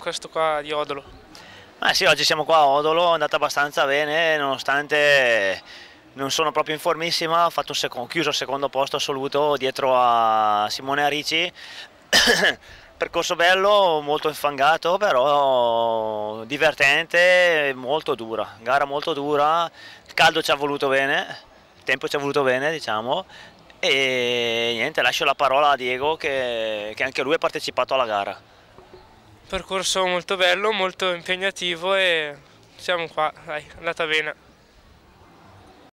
questo qua di Odolo? Eh sì, oggi siamo qua a Odolo, è andata abbastanza bene, nonostante non sono proprio in formissima, ho, fatto un secondo, chiuso il secondo posto assoluto dietro a Simone Arici. Percorso bello, molto infangato, però divertente, molto dura, gara molto dura, il caldo ci ha voluto bene, il tempo ci ha voluto bene diciamo, e niente, lascio la parola a Diego che, che anche lui ha partecipato alla gara percorso molto bello, molto impegnativo e siamo qua, dai, è andata bene.